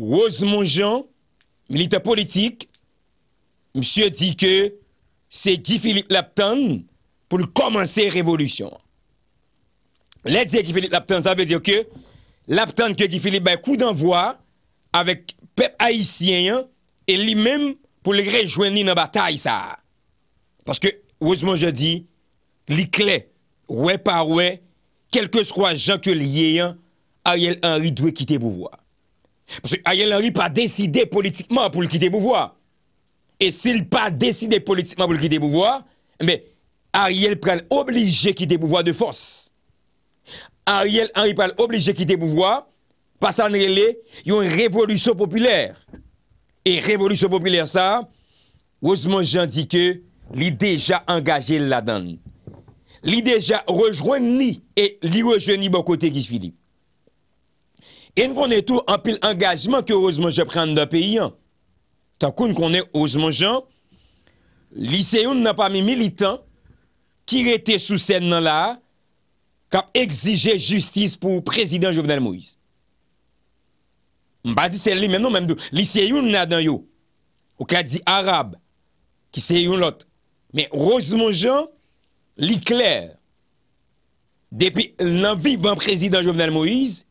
Rosemont-Jean, militant politique, monsieur dit que c'est Guy Philippe Lapton pour commencer la révolution. L'aide de Guy Philippe Lapton, ça veut dire que Lapton que Guy Philippe a coup d'envoi avec peuple haïtien et lui-même pour le rejoindre dans la bataille ça. Parce que heureusement je dis l'iclé ouais par ouais quel que soit Jean que Ariel Henry doit quitter le pouvoir. Parce que Ariel Henry pas décidé politiquement pour le quitter le pouvoir. Et s'il pas décidé politiquement pour le quitter le pouvoir, mais Ariel prend obligé quitter le pouvoir de force. Ariel Henry prend obligé quitter le pouvoir parce qu'il y a une révolution populaire. Et révolution populaire ça, heureusement j'ai dit que l'idée déjà engagé là-dedans. L'idée déjà rejoint ni et l'y rejoint ni bon côté Guy Philippe. E nou konen tou anpil engajman ki o ozman jan pren nan peyi an. Stakoun konen ozman jan, liseyoun nan pa mi militan, ki rete sou sen nan la, kap egzije justice pou prezident Jovenel Moïse. Mba di sel li menon menm do, liseyoun nan dan yo, ou ka di Arab, ki seyoun lot. Men ozman jan, li kler, depi nan vivan prezident Jovenel Moïse,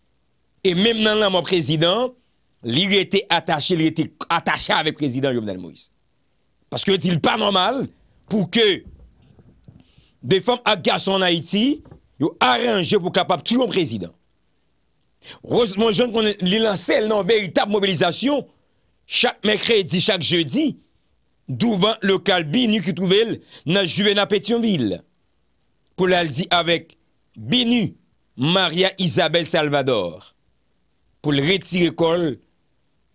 Et même dans mon président, il était attaché, il était attaché avec le président Jovenel Moïse. Parce que n'est pas normal pour que des femmes à garçons en Haïti yo arrangé pour capable tuer un président. Heureusement, je qu'on lancé une véritable mobilisation chaque mercredi, chaque jeudi, devant le calbinu qui trouvait dans Juvenal Pétionville. Pour dire avec Binu, Maria Isabel Salvador pour le retirer l'école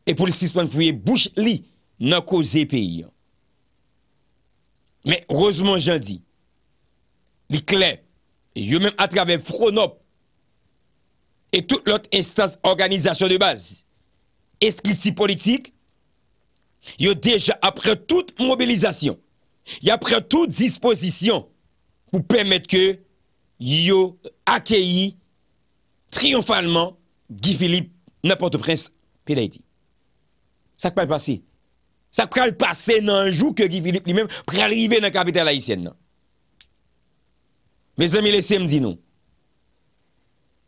et pour le suspendre les bouche li dans causé pays. Mais heureusement, j'en dis, les clair, eux même à travers Fronop et toute l'autre instance organisation de base, escriti politique, yo déjà après toute mobilisation, y après toute disposition pour permettre que yo accueilli triomphalement Guy Philippe n'importe prince, Pays d'Haïti. Ça peut passer. Ça peut passer dans un jour que Guy Philippe lui-même peut arriver dans la capitale haïtienne. Mes amis, laissez-moi dire non.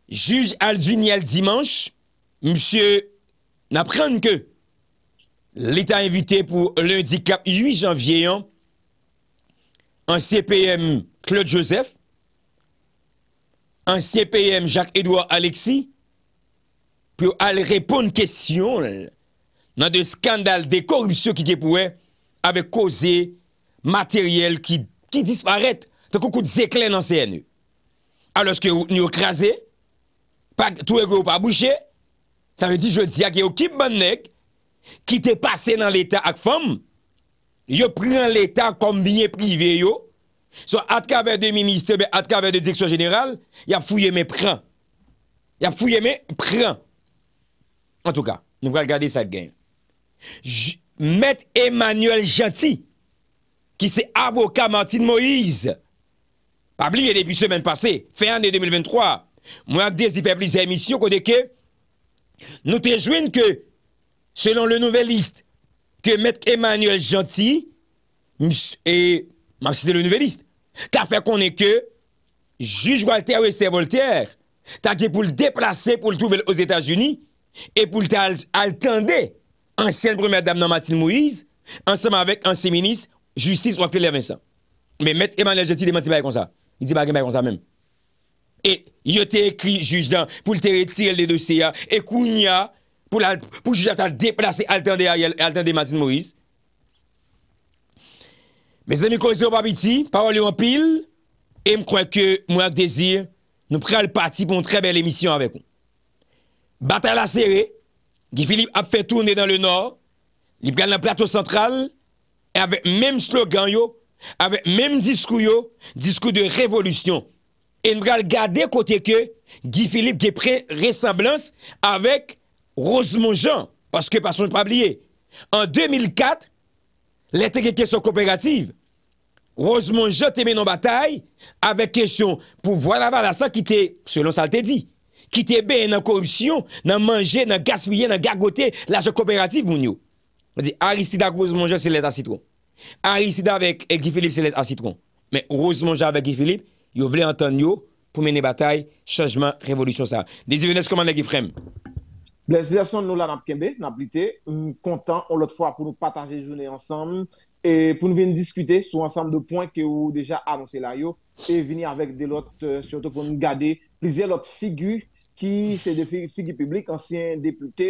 Juge Alduniel dimanche, monsieur, n'apprend que l'État invité pour lundi 8 janvier, hein, en CPM Claude Joseph, en CPM Jacques-Édouard Alexis, pour aller répondre question dans des scandales, de corruption qui pourraient avec causé matériel qui, qui disparaît. Tant qu'on coûte dans CNE. Alors que nous écrasé, tout est pas bouché, ça veut dire je dis qu'il y a équipe nèg qui t'est passé dans l'État avec femme. Je prends l'État comme bien privé, yo. Soit à travers des ministères, à travers des directions générales, il y a fouillé mes prends. Il y a fouillé mes prends. En tout cas, nous allons regarder ça gagne. Maître Emmanuel Gentil, qui c'est avocat Martin Moïse, pas oublié depuis semaine passée, fin de 2023, moi il fait plusieurs émissions côté que nous te que, selon le nouveliste liste, que Maître Emmanuel Gentil, et c'est le nouveliste, a fait qu'on est que juge Walter et Voltaire, t'as dit pour le déplacer, pour le trouver aux États-Unis, et pour attendre ancienne première dame dans Martine Moïse, ensemble avec ancien ministre justice Rockefeller Vincent. Mais M. Emmanuel ne démenti pas comme ça. Il dit pas comme ça même. Et je t'ai écrit juge dans pour te retirer des dossiers hein. et Kounia pour la pour juge à déplacer attendre Ariel attendre Martine Moïse. Mes amis, c'est vous avez parole en pile, et je crois que moi, désir, nous prenons le parti pour une très belle émission avec vous. Bataille à serré. Guy Philippe a fait tourner dans le nord. Il prend le plateau central. Et avec même slogan, yo, avec même discours, discours de révolution. Et nous allons garder côté que Guy Philippe qui pris ressemblance avec Rosemont Jean. Parce que, parce qu'on ne pas oublier, en 2004, les question coopérative, Rosemont Jean a mis en bataille avec question pour avoir la qui était, selon ça, dit qui te bien dans corruption, dans manger, dans gaspiller, dans gargoter l'argent coopératif, mon yo. On dit Aristide avec Rose c'est l'état citron. Aristide avec Guy Philippe, c'est l'état citron. Mais Rose avec Guy Philippe, vous voulait entendre pour mener bataille, changement, révolution ça. comment les Guy Blaise nous là, nous content, l'autre fois pour nous partager journée ensemble. E pou nou ven diskute sou ansam do point ke ou deja annonse la yo, e vini avèk de lot, euh, surtout pou nou gade plizè lot figu, ki se defi figu publik, ansyen depute,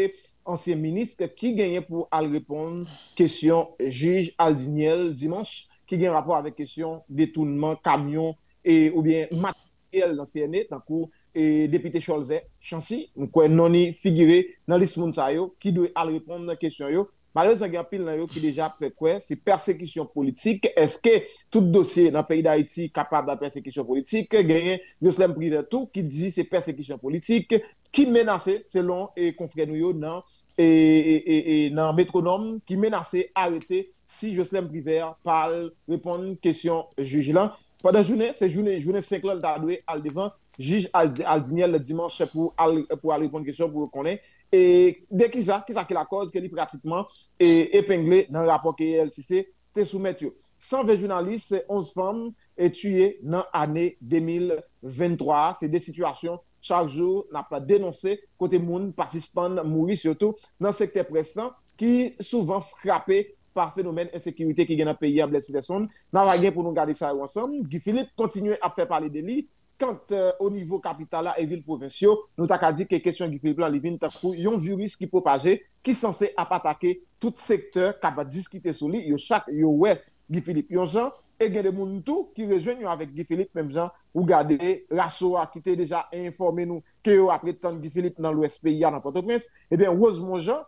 ansyen miniske, ki genye pou al repond kesyon juj Aldiniel Dimanche, ki gen rapor avèk kesyon detounman, kamyon, e, ou bien mat el ansyen net, ankou, e, depite Cholze, chansi, mkwen noni figire nan lis moun sa yo, ki dwe al repond na kesyon yo, Malyo Zangapil nan yo ki deja prekwe, se persekisyon politik, eske tout dosye nan peyi da Haiti kapab la persekisyon politik, genye Joslem Privertou ki dizi se persekisyon politik, ki menase selon e konfrenuyo e, e, nan metronom, ki menase arete si Joslem Privertou pal repon kesyon jujilan. Pada jounen, se jounen, jounen 5 lal da adwe al devan, juj al dinye le dimanche pou al repon kesyon pou rekonen, Et de ki sa, ki la cause ke li pratiquement dans dans rapport rapor ke LCC te soumettre. 120 journalistes 11 femmes et tuées dans l'année 2023. C'est des situations chaque jour n'a pas dénoncé côté monde participant mourir surtout dans le secteur pressant qui souvent frappé par phénomène d'insécurité qui est dans pays à Blessidesson. Nous avons pour nous garder ça ensemble. Guy Philippe continue à faire parler de lui Quant euh, au niveau capital et ville provinciaux, nous avons dit que la question de Philippe là, il y a un virus qui propage, qui est censé attaquer tout secteur qui a discuter sur lui, yo chaque yo ouais Guy Philippe et il y a des gens qui rejoignent avec Guy Philippe même Jean, ou garder Rassoa qui était déjà informé nous que après tant Guy Philippe dans l'Ouest pays à Port-au-Prince, et bien heureusement Jean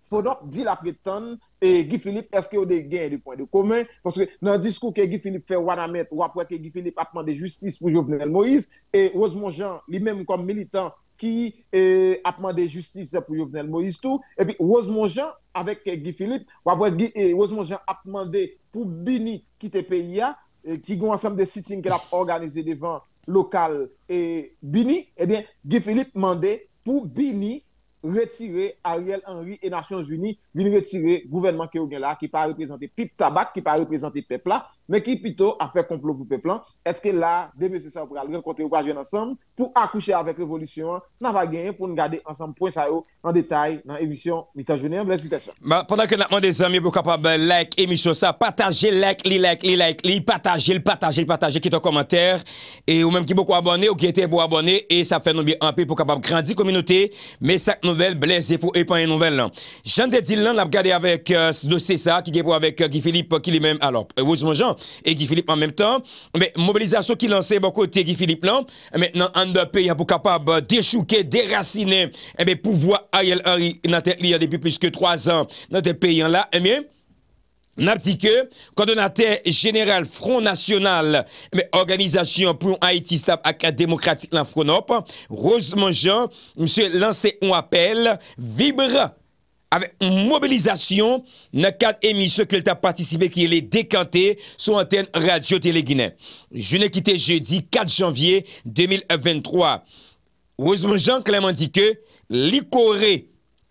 faut donc dire la prétendre et Guy Philippe est-ce qu'il y a des gains des points de commun parce que dans le discours que Guy Philippe fait Wanamet ou après que Guy Philippe a demandé justice pour Jovenel Moïse et Rosemont Jean lui-même comme militant qui eh, a demandé justice pour Jovenel Moïse tout et puis Rosemont Jean avec Guy Philippe ou après eh, Rosemont Jean a demandé pour Bini quitter pays eh, qui a ensemble des sittings qu'il a organisé devant local et eh, Bini eh bien Guy Philippe demandé pour Bini retirer Ariel Henry et Nations Unies, vin retirer gouvernement qui là, qui pas représenté pip tabac, qui pas représenté peuple là, mais qui plutôt a fait complot pour peuple. Est-ce que là, DPC ça pour rencontrer ou pas ensemble pour accoucher avec révolution, On va gagner pour nous garder ensemble point ça en détail dans l'émission Mitan Journée. L'explication. Bah, pendant que nous avons des amis pour capable like émission ça, partager, like, li like, like, partager, le partager, partager qui en commentaire et ou même qui beaucoup abonné ou qui était beaucoup abonné et ça fait nous bien un peu pour capable grandir communauté mais chaque nouvelle blessé faut épanouir nouvelle. Jean de on l'a regardé avec euh, ce dossier ça qui est pour avec euh, Guy Philippe qui lui-même alors heureusement Jean et Guy Philippe en même temps. Mais mobilisation qui lançait bon côté Guy Philippe là, maintenant un pays pour capable déchouquer, déraciner et eh bien pouvoir Ariel Henry dans tête depuis plus que trois ans dans ce pays là. Et eh bien, n'a dit que coordonnateur général Front National, mais eh organisation pour Haïti stable à démocratique Front Nord, Rosemont Jean, monsieur lancé un appel vibre avec une mobilisation dans quatre émissions qui a participé qui est décantée sur antenne Radio Télé Je n'ai quitté jeudi 4 janvier 2023. Heureusement, Jean Clément dit que l'ICORE,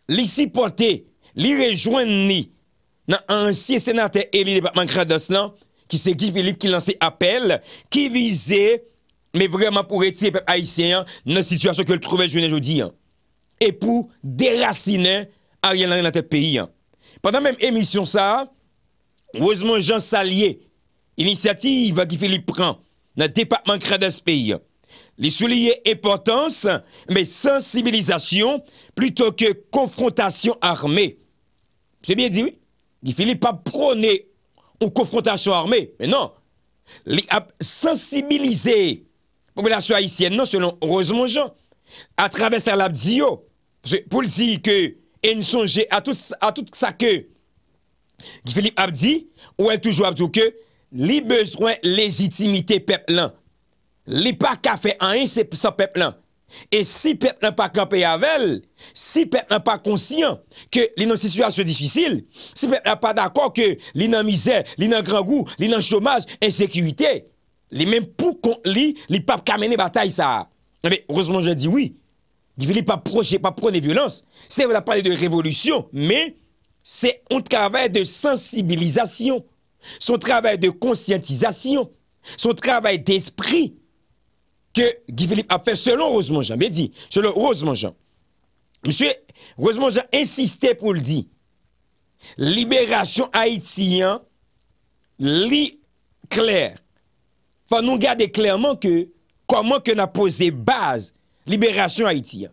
l'ICIPOTE, li dans ancien sénateur élu département Grados qui c'est Guy Philippe qui lançait appel, qui visait, mais vraiment pour retirer les haïtiens dans la situation que le trouvait jeudi. Hein. Et pour déraciner Ariel Henry dans pays. Hein. Pendant même émission ça, heureusement Jean Salier, initiative hein, qui Philippe prend dans le département ce pays. Hein. Les souliers importance, mais sensibilisation plutôt que confrontation armée. C'est bien dit, oui. Philippe pas prôné une confrontation armée, mais non. Il a sensibilisé la population haïtienne, non, selon heureusement Jean, à travers sa l'a oh. pour dire que et nous songer à tout, à ça que Philippe Abdi dit, ou elle toujours a dit que les besoin légitimité peuple là. pas qu'a fait un, c'est sans peuple Et si peuple n'a pas campé avec elle, si peuple n'a pas conscient que les situations sont difficiles, si peuple sont pas d'accord que misères, misère, grands grand goût, chômages, chômage, insécurité, les mêmes pour qu'on papes qui pas mener mené bataille Mais eh heureusement je dis oui. Guy Philippe a pas pas violences, violence. C'est on a parlé de révolution, mais c'est un travail de sensibilisation, son travail de conscientisation, son travail d'esprit que Guy Philippe a fait selon Rosemont Jean. dit, selon Rosemont Jean. Monsieur Rosemont Jean insistait pour le dire. Libération haïtienne, lit clair. Faut nous garder clairement que comment que a posé base Libération Haïti.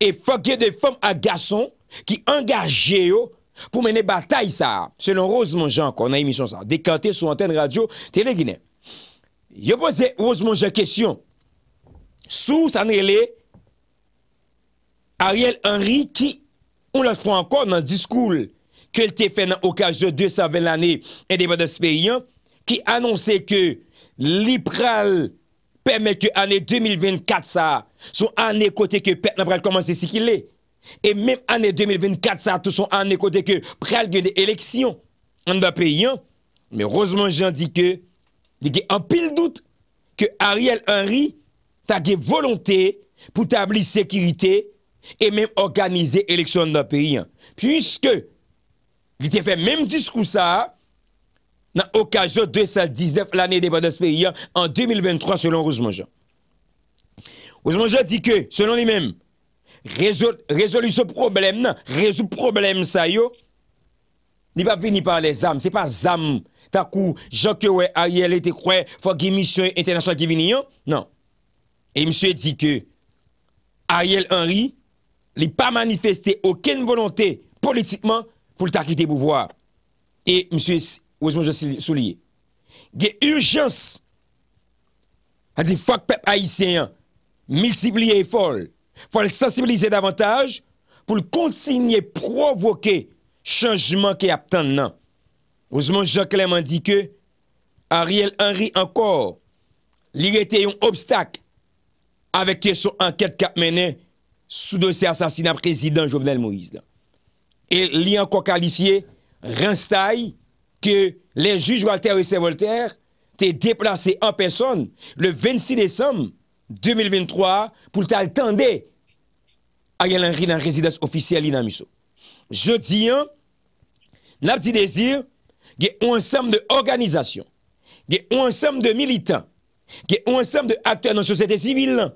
Et faut qu'il y ait des femmes à Gasson qui engagent Géo pour mener bataille, ça. Selon Rosemont-Jean, qu'on a émission ça, décanté sous antenne radio, téléguiné. Je pose Rosemont-Jean question. Sous, ça n'est l'é, Ariel Henry, qui, on le voit encore dans le discours qu'il a fait dans l'occasion de 220 l'année et des batailles de ce pays, qui annonçait que l'hyperal... Pèmè kè anè 2024 sa, son anè kote kè pern apèl komanse sikil lè. E mèm anè 2024 sa, son anè kote kè prèl genè eleksyon an da peyyan. Mè rozman jen di kè, di gen an pil dout, kè Ariel Henry tagè volontè pou tabli sekirite e mèm organize eleksyon an da peyyan. Piske li te fè mèm diskous sa, dans l'occasion de 219 l'année des d'indépendance pays en 2023 selon Rosemont Jean. Rosemont Jean dit que, selon lui-même, résolution ce problème, non Résolution problème ça yo, n'est pas venir par les âmes, c'est pas âmes. T'as coup, Jean que Ariel était croit, faut qu'il mission internationale qui yo non. Et monsieur dit que Ariel Henry, n'a pas manifesté aucune volonté politiquement pour le quitter pouvoir. Et monsieur Ou zman jwa sou liye. Ge urjans, a di fok pep aisyen, misibliye fol, fol sensibilize davantage, pou l kontinye provoke chanjman ki aptan nan. Ou zman Jean-Claire mandi ke, Ariel Henry ankor, liye te yon obstak, aveke sou anket kapmene sou dosi asasina prezident Jovenel Moïse. E li anko kalifiye, renstaye que les juges Walter et Voltaire sont déplacés en personne le 26 décembre 2023 pour t'attendre à Henry dans la résidence officielle Je Je dis, hein, n'a petit désir, qu'il un ensemble d'organisations, organisations, ensemble de militants, ensemble d'acteurs dans la société civile,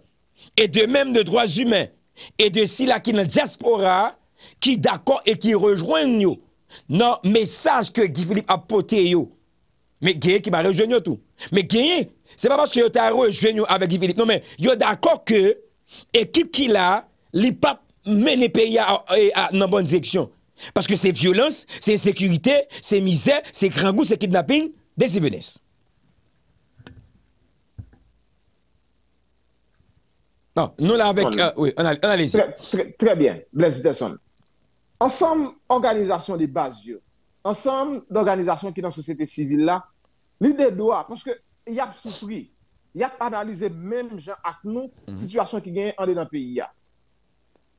et de même de droits humains, et de ceux qui dans la diaspora, qui d'accord et qui rejoignent nous dans le message que Guy Philippe a porté. Mais Guy qui m'a rejoint tout. Mais Guy, c'est pas parce que tu as rejoint avec Guy Philippe. Non, mais yo d'accord que l'équipe qui l'a, les pas mener pays à, dans la bonne direction. Parce que c'est violence, c'est insécurité, c'est misère, c'est grand goût, c'est kidnapping, des civilistes. Non, nous là avec. Euh, oui, on, a, très, bien, Blaise Ensemble, organisation de base, ensemble d'organisations qui dans la société civile là, l'idée doit, parce que y a souffri, y a analysé même gens avec nous, la mhm. situation qui gagne en dans le pays.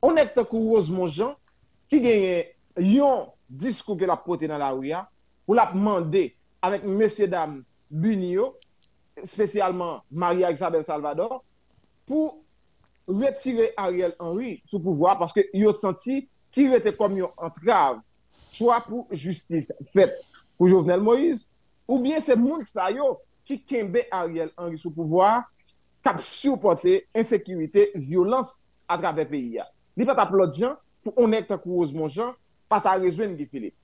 On est heureusement gens qui gagne un discours que la dans la rue pour la demander avec Monsieur Mme Bunio, spécialement Maria isabelle Salvador, pour retirer Ariel Henry sous pouvoir parce que ont senti qui était comme une entrave, soit pour justice faite pour Jovenel Moïse, ou bien c'est Mounsayo qui kembe Ariel Henry sous pouvoir, qui a supporté insécurité, violence à travers le pays. Il pas applaudir pour honnête cause mon gens, pas ta rejoindre Guy Philippe.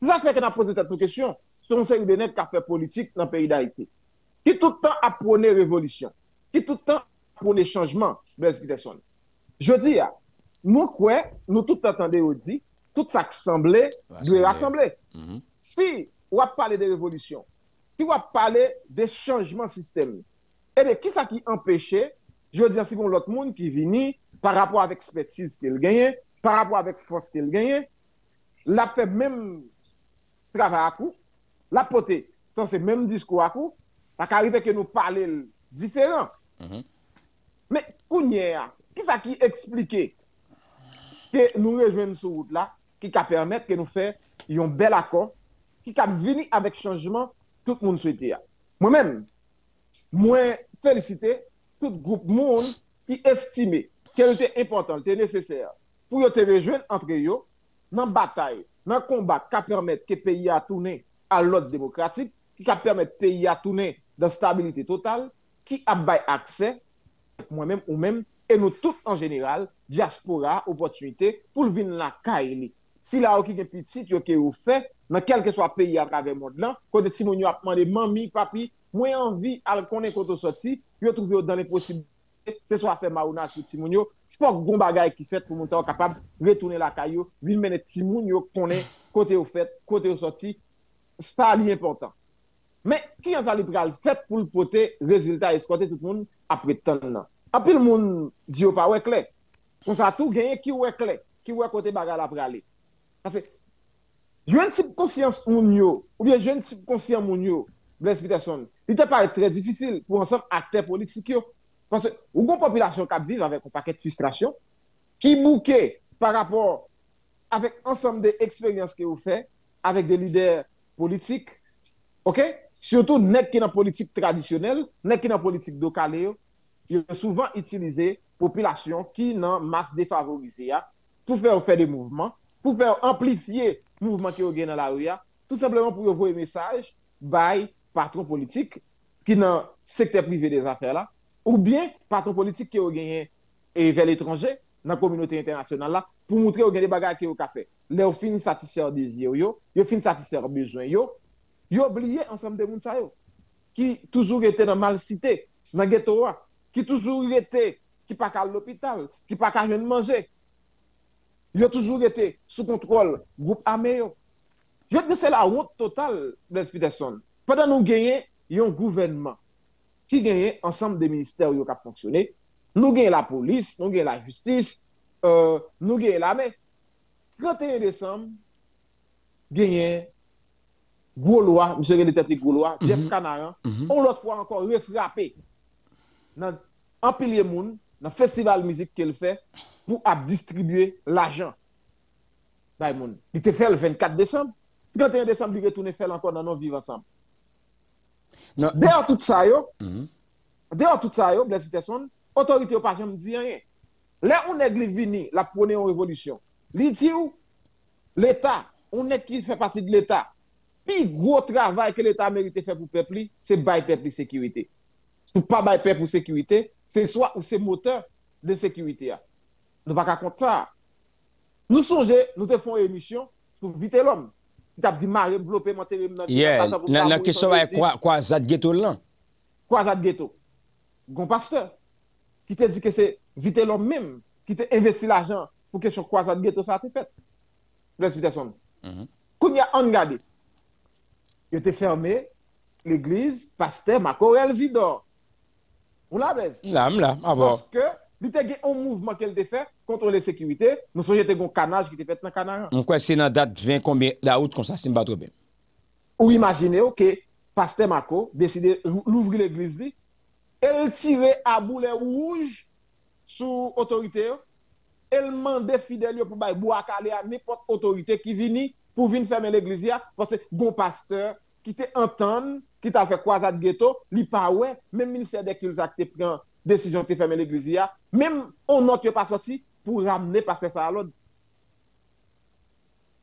Là, fait qu'on a posé cette question sur un série de nègres qui a fait politique dans le pays d'Haïti, qui tout le temps a prôné révolution, qui tout le temps a prôné changement de ben, Je dis, nous quoi, nous tout attendons tout ça qui semblait, doit rassembler. Mm-hmm. Si on parle de révolution, si on parle de changement système, eh bien, qui ça qui empêchait, je veux dire, si l'autre monde qui vient, par rapport avec expertise qu'il gagnait, par rapport avec la force qu'il gagne, l'a fait même travail à coup, l'a poté, sans ces même discours à coup, parce arrivé que nous parlions différent. Mm-hmm. Mais, Kounia, qui ça qui expliquait que nous rejoignons sur route là, qui va permettre que nous un bel accord, qui va venir avec changement, tout le monde souhaite. Moi-même, je félicite tout groupe monde qui estime qu'elle était importante, était nécessaire pour y te rejoindre entre eux dans la bataille, dans le combat qui va permettre que le pays à tourné à l'ordre démocratique, qui va permettre que le pays à tourné dans la stabilité totale, qui a accès, moi-même ou même, E nou bon tout an jeneral, diaspora, opotunite pou l vin la ka e li. Si la ou ki gen pitit, yo ke ou fe, nan kelke swa peyi ak avè mod lan, kote timoun yo apman de mami, papi, mwen anvi al konen kote ou soti, yo trouve yo dan le posibili, se swa fe maounan sou timoun yo, se pou ak gomba gay ki fet pou moun sa wak kapab retounen la ka yo, vin menet timoun yo konen kote ou fet, kote ou soti, se pa li important. Men, ki yon sa li preal fet pou l pote, se pou l pote, rezilta eskote tout moun apre tan nan. Et le monde dit, pas, ouais, clair. On s'attend tout qui qui ouais, qui ouais, côté, bagarre la brale. Parce que, il y a un de conscience, ou bien il y a un petit conscience, Blaise il n'était pas très difficile pour un certain acteur politique. Parce que, y a une population qui vit avec un paquet de frustration, qui bouquet par rapport, avec l'ensemble des expériences que fait avec des leaders politiques, OK surtout n'est-ce y a dans politique traditionnelle, n'est-ce y a dans politique de Calais vais souvent utilisé population populations qui dans masse masses défavorisées hein, pour faire des mouvements, pour faire amplifier les mouvements qui ont dans la rue, hein. tout simplement pour envoyer des messages par politique patrons politiques qui sont dans le secteur privé des affaires, ou bien patron patrons politiques qui sont venus vers l'étranger dans la communauté internationale pour montrer au ont des qui à fait Ils ont fin de satisfaire leurs désirs, ils ont fini satisfaire besoins, ils ont oublié ensemble des gens qui étaient toujours dans la mal-cité, dans le ghetto. Hein qui toujours été, qui pas qu'à l'hôpital, qui pas qu'à venir manger. Il a toujours été sous contrôle groupe armé. Je dire que c'est la honte totale de Peterson. Pendant nous gagnons, il y a un gouvernement qui gagne ensemble des ministères qui ont fonctionné. Nous gagnons la police, nous gagnons la justice, euh, nous gagnons l'armée. 31 décembre, gagnons Gaulois, M. René Tetri Gaulois, Jeff mm-hmm. Canarin, mm mm-hmm. on l'autre fois encore refrappé nan empilye moun, nan festival mizik ke fait pour distribuer l'argent distribuye l ajan. fait moun, te fè 24 décembre 31 décembre il retoune fè l ankon nan non vive ansam. Non. tout ça yo, mm -hmm. tout sa yo, blè si autorité otorite yo pa jèm di yè. Lè ou nèk li vini, la pwone yon révolution li di ou, l'Etat, ou nèk ki fè de l'Etat, pi gwo travay ke l'Etat merite fè pou pepli, se bay pepli sécurité sou pas bay pour pour sécurité, c'est soit ou c'est moteur de sécurité. Hein. Nous Nou baka konta. Nous sonje, nous te fon émission sou vite l'homme. Tu dit dit mare, mvlope, mantere, que La nan Quoi wè kwa zat geto lan. Kwa zat pasteur, qui te dit que c'est vite l'homme même, qui investi l'argent pour que kwa zat ça sa te fet. -hmm. Koun ya an pasteur, ma zidor. Vous l'avez L'âme, là, avant. Parce que, il y a un mouvement qu'elle a fait contre les sécurités. Nous sommes un canage qui était fait dans le canard. Donc, c'est dans la date 20 combien la route comme ça, c'est trop bien. Ou imaginez que Pasteur Mako décide d'ouvrir l'église, elle tirait à boulet rouge sous autorité, elle de fidèle pour boire à n'importe autorité qui vient pour venir fermer l'église, parce que bon pasteur qui te entend qui t'a fait croisade ghetto, li pas même ministère de cultes a pris une décision de fermer l'église même on n'a pas sorti pour ramener pasteur. ça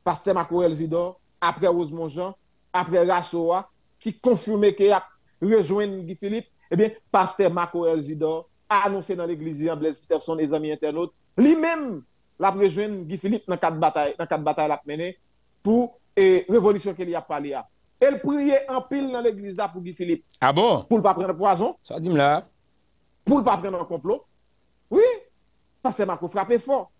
Pasteur El Zidor, après Rosemont Jean, après Rasoa, qui confirmait qu'il a rejoint Guy Philippe, eh bien, pasteur El Zidor a annoncé dans l'église en Blaise les amis internautes, lui-même l'a rejoint Guy Philippe dans quatre batailles, dans quatre batailles l'a mener pour la eh, révolution qu'il y a parlé elle priait en pile dans l'église là pour Guy Philippe. Ah bon? Pour ne pas prendre poison. Ça dit là. Pour ne pas prendre un complot. Oui. Parce que Marco frappé fort.